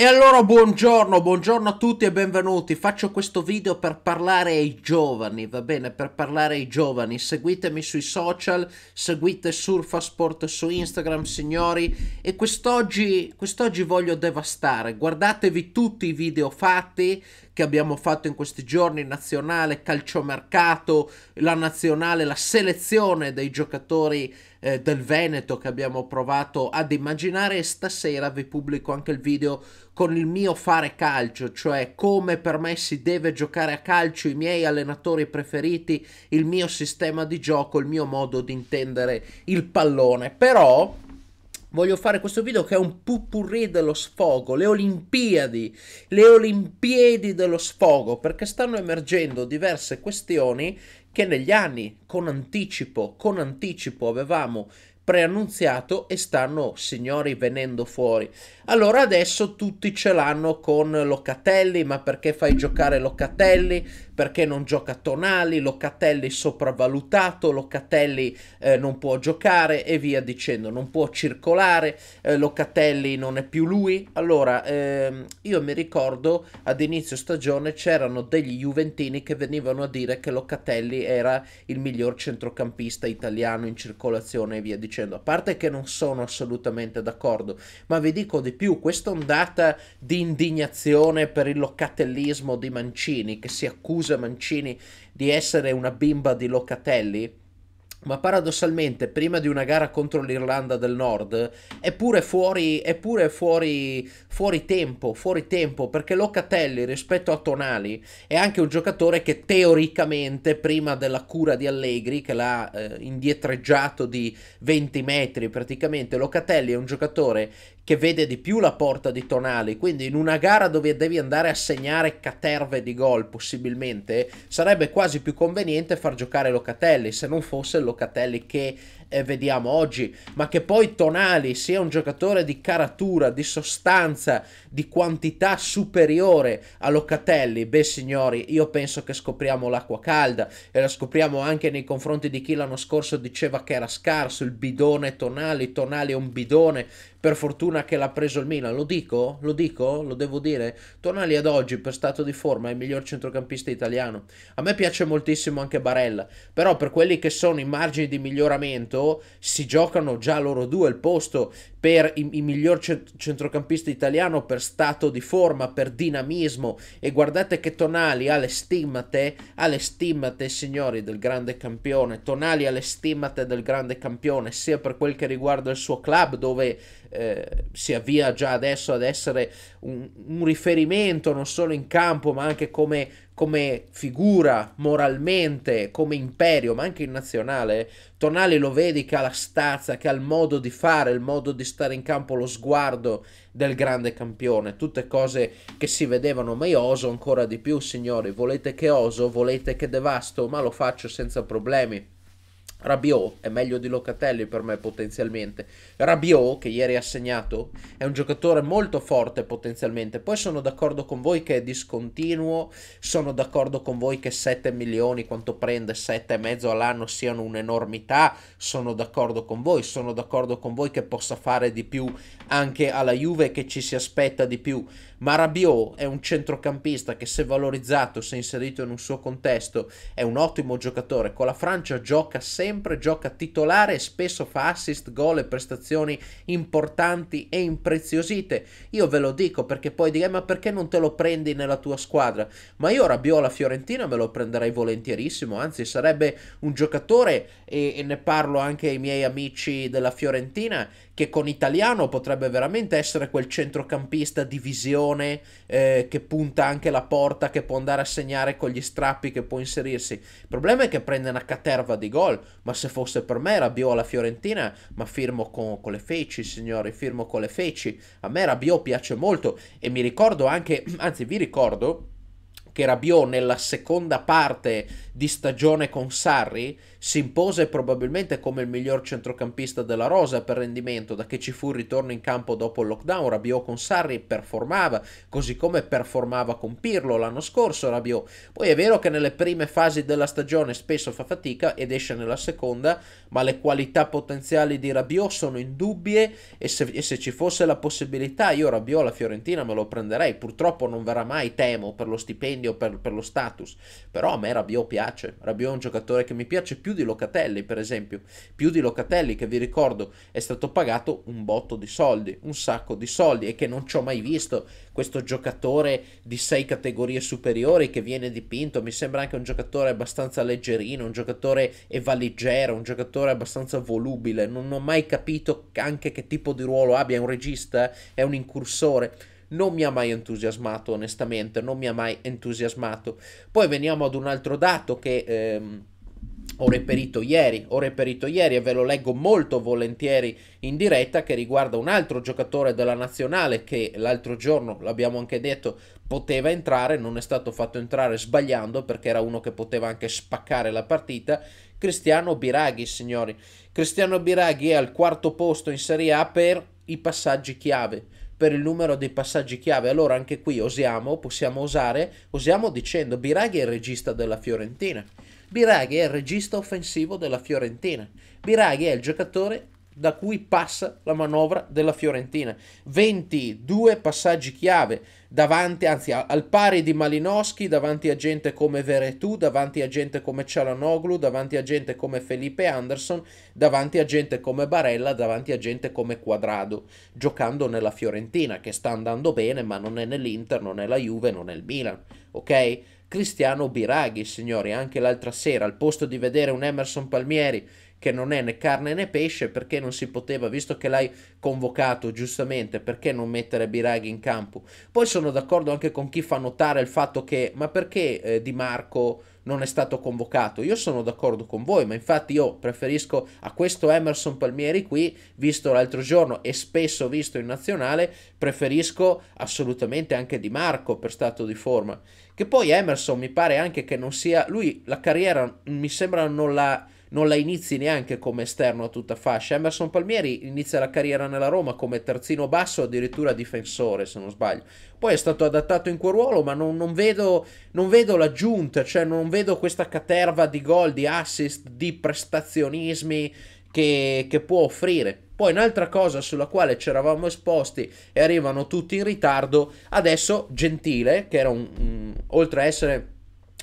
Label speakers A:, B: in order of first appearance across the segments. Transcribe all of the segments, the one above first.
A: E allora buongiorno, buongiorno a tutti e benvenuti. Faccio questo video per parlare ai giovani, va bene? Per parlare ai giovani. Seguitemi sui social, seguite Surfasport su Instagram, signori. E quest'oggi, quest'oggi voglio devastare. Guardatevi tutti i video fatti che abbiamo fatto in questi giorni, nazionale, calciomercato, la nazionale, la selezione dei giocatori eh, del Veneto che abbiamo provato ad immaginare e stasera vi pubblico anche il video con il mio fare calcio, cioè come per me si deve giocare a calcio, i miei allenatori preferiti, il mio sistema di gioco, il mio modo di intendere il pallone. Però voglio fare questo video che è un pupurri dello sfogo, le Olimpiadi, le Olimpiadi dello sfogo, perché stanno emergendo diverse questioni che negli anni, con anticipo, con anticipo avevamo preannunziato e stanno signori venendo fuori. Allora adesso tutti ce l'hanno con Locatelli, ma perché fai giocare Locatelli? Perché non gioca Tonali? Locatelli sopravvalutato, Locatelli eh, non può giocare e via dicendo, non può circolare, eh, Locatelli non è più lui. Allora ehm, io mi ricordo ad inizio stagione c'erano degli Juventini che venivano a dire che Locatelli era il miglior centrocampista italiano in circolazione e via dicendo dicendo, a parte che non sono assolutamente d'accordo, ma vi dico di più, questa ondata di indignazione per il locatellismo di Mancini, che si accusa Mancini di essere una bimba di Locatelli, ma paradossalmente prima di una gara contro l'Irlanda del Nord è pure fuori, è pure fuori, fuori tempo, fuori tempo perché Locatelli rispetto a Tonali è anche un giocatore che teoricamente prima della cura di Allegri che l'ha eh, indietreggiato di 20 metri praticamente Locatelli è un giocatore che vede di più la porta di Tonali, quindi in una gara dove devi andare a segnare caterve di gol possibilmente, sarebbe quasi più conveniente far giocare Locatelli, se non fosse Locatelli che e vediamo oggi, ma che poi Tonali sia un giocatore di caratura, di sostanza, di quantità superiore a Locatelli, beh signori, io penso che scopriamo l'acqua calda e la scopriamo anche nei confronti di chi l'anno scorso diceva che era scarso il bidone Tonali, Tonali è un bidone, per fortuna che l'ha preso il Milan, lo dico? Lo dico? Lo devo dire? Tonali ad oggi per stato di forma è il miglior centrocampista italiano. A me piace moltissimo anche Barella, però per quelli che sono i margini di miglioramento si giocano già loro due il posto per il, miglior centrocampista italiano per stato di forma, per dinamismo e guardate che Tonali ha le stimmate, ha le stimmate signori del grande campione, Tonali ha le stimmate del grande campione sia per quel che riguarda il suo club dove eh, si avvia già adesso ad essere un, un, riferimento non solo in campo ma anche come, come, figura moralmente, come imperio ma anche in nazionale. Tonali lo vedi che ha la stazza, che ha il modo di fare, il modo di stare in campo lo sguardo del grande campione, tutte cose che si vedevano, ma io oso ancora di più, signori, volete che oso, volete che devasto, ma lo faccio senza problemi. Rabiot è meglio di Locatelli per me potenzialmente. Rabiot, che ieri ha segnato, è un giocatore molto forte potenzialmente. Poi sono d'accordo con voi che è discontinuo, sono d'accordo con voi che 7 milioni, quanto prende 7,5 all'anno, siano un'enormità. Sono d'accordo con voi, sono d'accordo con voi che possa fare di più anche alla Juve, che ci si aspetta di più ma Rabiot è un centrocampista che se valorizzato, se inserito in un suo contesto, è un ottimo giocatore. Con la Francia gioca sempre, gioca titolare e spesso fa assist, gol e prestazioni importanti e impreziosite. Io ve lo dico perché poi direi eh, ma perché non te lo prendi nella tua squadra? Ma io Rabiot alla Fiorentina me lo prenderei volentierissimo, anzi sarebbe un giocatore e, e ne parlo anche ai miei amici della Fiorentina che con Italiano potrebbe veramente essere quel centrocampista di visione eh, che punta anche la porta, che può andare a segnare con gli strappi, che può inserirsi. Il problema è che prende una caterva di gol, ma se fosse per me Rabiot alla Fiorentina, ma firmo con, con le feci, signori, firmo con le feci. A me Rabiot piace molto e mi ricordo anche, anzi vi ricordo che Rabiot nella seconda parte di stagione con Sarri si impose probabilmente come il miglior centrocampista della rosa per rendimento da che ci fu il ritorno in campo dopo il lockdown Rabiot con Sarri performava così come performava con Pirlo l'anno scorso Rabiot poi è vero che nelle prime fasi della stagione spesso fa fatica ed esce nella seconda ma le qualità potenziali di Rabiot sono indubbie e se, e se ci fosse la possibilità io Rabiot alla Fiorentina me lo prenderei purtroppo non verrà mai temo per lo stipendio Rabiot per, per, lo status, però a me Rabiot piace, Rabiot è un giocatore che mi piace più di Locatelli per esempio, più di Locatelli che vi ricordo è stato pagato un botto di soldi, un sacco di soldi e che non ci ho mai visto questo giocatore di sei categorie superiori che viene dipinto, mi sembra anche un giocatore abbastanza leggerino, un giocatore e va leggero, un giocatore abbastanza volubile, non ho mai capito anche che tipo di ruolo abbia, è un regista, eh? è un incursore non mi ha mai entusiasmato onestamente, non mi ha mai entusiasmato. Poi veniamo ad un altro dato che... Ehm, ho reperito ieri, ho reperito ieri e ve lo leggo molto volentieri in diretta che riguarda un altro giocatore della nazionale che l'altro giorno, l'abbiamo anche detto, poteva entrare, non è stato fatto entrare sbagliando perché era uno che poteva anche spaccare la partita, Cristiano Biraghi, signori. Cristiano Biraghi è al quarto posto in Serie A per i passaggi chiave per il numero dei passaggi chiave. Allora anche qui osiamo, possiamo osare, osiamo dicendo Biraghi è il regista della Fiorentina. Biraghi è il regista offensivo della Fiorentina. Biraghi è il giocatore da cui passa la manovra della Fiorentina. 22 passaggi chiave davanti, anzi al pari di Malinowski, davanti a gente come Veretù, davanti a gente come Cialanoglu, davanti a gente come Felipe Anderson, davanti a gente come Barella, davanti a gente come Quadrado, giocando nella Fiorentina che sta andando bene, ma non è nell'Inter, non è la Juve, non è il Milan, ok? Cristiano Biraghi, signori, anche l'altra sera, al posto di vedere un Emerson Palmieri che non è né carne né pesce perché non si poteva, visto che l'hai convocato giustamente, perché non mettere Biraghi in campo? Poi sono d'accordo anche con chi fa notare il fatto che, ma perché eh, Di Marco non è stato convocato. Io sono d'accordo con voi, ma infatti io preferisco a questo Emerson Palmieri qui, visto l'altro giorno e spesso visto in nazionale, preferisco assolutamente anche Di Marco per stato di forma. Che poi Emerson mi pare anche che non sia lui la carriera mi sembra non l'ha non la inizi neanche come esterno a tutta fascia. Emerson Palmieri inizia la carriera nella Roma come terzino basso, addirittura difensore se non sbaglio. Poi è stato adattato in quel ruolo, ma non, non vedo, non vedo l'aggiunta, cioè non vedo questa caterva di gol, di assist, di prestazionismi che, che può offrire. Poi un'altra cosa sulla quale ci eravamo esposti e arrivano tutti in ritardo, adesso Gentile, che era un, un oltre a essere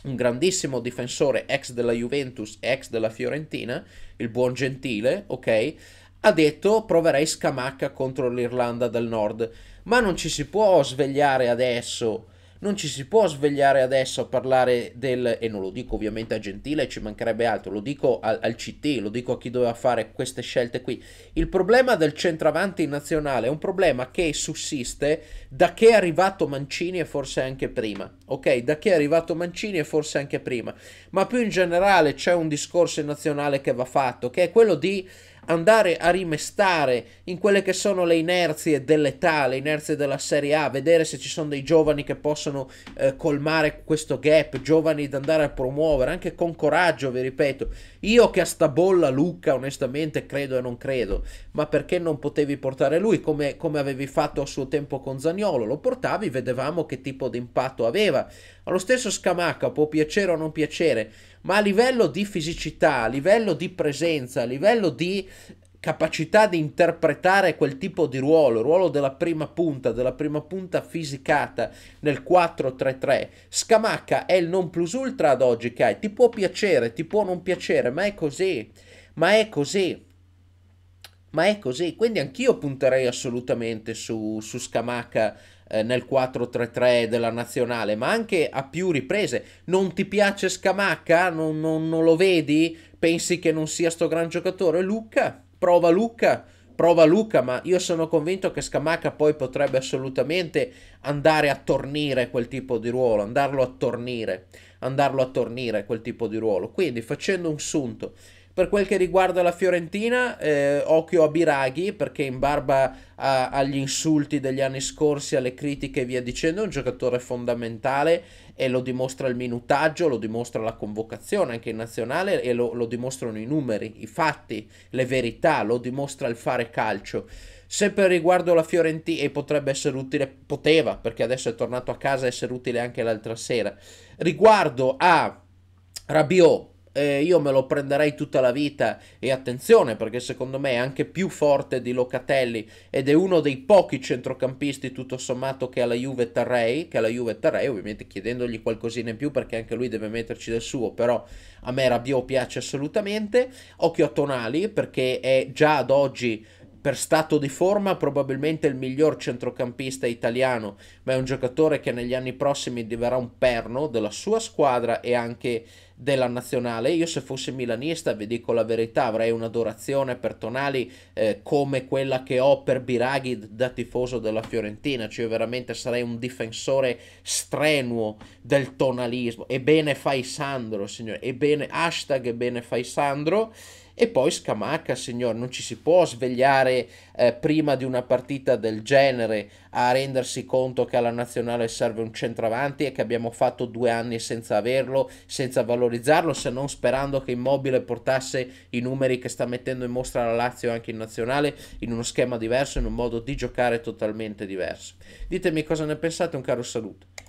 A: un grandissimo difensore ex della Juventus e ex della Fiorentina, il buon Gentile, ok? Ha detto proverei Scamacca contro l'Irlanda del Nord, ma non ci si può svegliare adesso non ci si può svegliare adesso a parlare del, e non lo dico ovviamente a Gentile, ci mancherebbe altro, lo dico al, al CT, lo dico a chi doveva fare queste scelte qui. Il problema del centravanti nazionale è un problema che sussiste da che è arrivato Mancini e forse anche prima, ok? Da che è arrivato Mancini e forse anche prima, ma più in generale c'è un discorso nazionale che va fatto, che è quello di andare a rimestare in quelle che sono le inerzie dell'età, le inerzie della Serie A, vedere se ci sono dei giovani che possono eh, colmare questo gap, giovani da andare a promuovere, anche con coraggio, vi ripeto. Io che a sta bolla Lucca, onestamente, credo e non credo, ma perché non potevi portare lui come, come avevi fatto a suo tempo con Zagnolo? Lo portavi, vedevamo che tipo di impatto aveva. Allo stesso Scamacca può piacere o non piacere, ma a livello di fisicità, a livello di presenza, a livello di capacità di interpretare quel tipo di ruolo, il ruolo della prima punta, della prima punta fisicata nel 4-3-3. Scamacca è il non plus ultra ad oggi che hai, ti può piacere, ti può non piacere, ma è così, ma è così ma è così. Quindi anch'io punterei assolutamente su, su Scamacca eh, nel 4-3-3 della nazionale, ma anche a più riprese. Non ti piace Scamacca? Non, non, non lo vedi? Pensi che non sia sto gran giocatore? Lucca, prova Lucca prova Luca, ma io sono convinto che Scamacca poi potrebbe assolutamente andare a tornire quel tipo di ruolo, andarlo a tornire, andarlo a tornire quel tipo di ruolo. Quindi facendo un sunto per quel che riguarda la Fiorentina, eh, occhio a Biraghi perché in barba a, agli insulti degli anni scorsi, alle critiche e via dicendo, è un giocatore fondamentale e lo dimostra il minutaggio, lo dimostra la convocazione anche in nazionale e lo, lo dimostrano i numeri, i fatti, le verità, lo dimostra il fare calcio. Sempre riguardo la Fiorentina, e potrebbe essere utile, poteva, perché adesso è tornato a casa, essere utile anche l'altra sera. Riguardo a Rabiot, eh, io me lo prenderei tutta la vita e attenzione perché secondo me è anche più forte di Locatelli ed è uno dei pochi centrocampisti tutto sommato che alla Juve terrei, che alla Juve terrei ovviamente chiedendogli qualcosina in più perché anche lui deve metterci del suo, però a me Rabiot piace assolutamente, occhio a Tonali perché è già ad oggi per stato di forma probabilmente il miglior centrocampista italiano, ma è un giocatore che negli anni prossimi diverrà un perno della sua squadra e anche della nazionale. Io se fossi milanista, vi dico la verità, avrei un'adorazione per Tonali eh, come quella che ho per Biraghi da tifoso della Fiorentina, cioè veramente sarei un difensore strenuo del tonalismo. Ebbene fai Sandro, signore, ebbene hashtag ebbene fai Sandro. E poi Scamacca, signor, non ci si può svegliare eh, prima di una partita del genere a rendersi conto che alla nazionale serve un centravanti e che abbiamo fatto due anni senza averlo, senza valorizzarlo, se non sperando che Immobile portasse i numeri che sta mettendo in mostra la Lazio anche in nazionale, in uno schema diverso, in un modo di giocare totalmente diverso. Ditemi cosa ne pensate, un caro saluto.